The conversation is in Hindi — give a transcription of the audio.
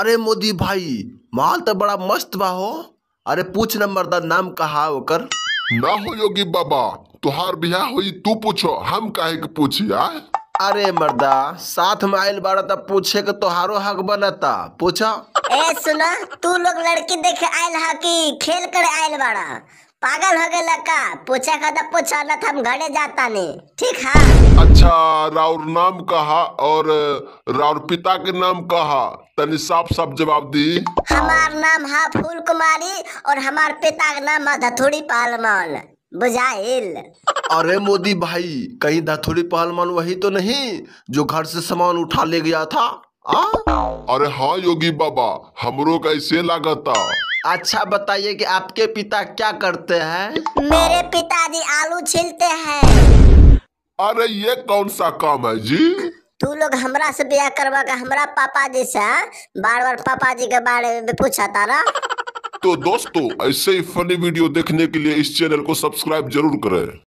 अरे मोदी भाई माल तो बड़ा मस्त बा हो अरे पूछ नंबर दा नाम कहा होकर ना हो योगी बाबा तुहार बिहार हुई तू पूछो हम काहे के पूछी आ अरे मर्दा साथ में आयल बारा तब पूछे के तुहारो हक बनता पूछा ए सुना तू लोग लड़की देखे आयल हा खेल कर आयल बारा पागल हो गए लड़का पूछे का तो पूछा न हम घरे जाता नहीं ठीक है अच्छा राउर नाम कहा और राउर पिता के नाम कहा तनी साफ साफ जवाब दी हमार नाम है फूल कुमारी और हमार पिता का नाम है धथुड़ी पालमल बुझाइल अरे मोदी भाई कहीं धथुड़ी पहलवान वही तो नहीं जो घर से सामान उठा ले गया था आ? अरे हाँ योगी बाबा हमरो कैसे था अच्छा बताइए कि आपके पिता क्या करते हैं मेरे पिताजी आलू छीलते हैं अरे ये कौन सा काम है जी तू लोग हमरा से ब्याह करवा के हमरा पापा जी से हाँ? बार बार पापा जी के बारे में पूछा था ना तो दोस्तों ऐसे ही फनी वीडियो देखने के लिए इस चैनल को सब्सक्राइब जरूर करें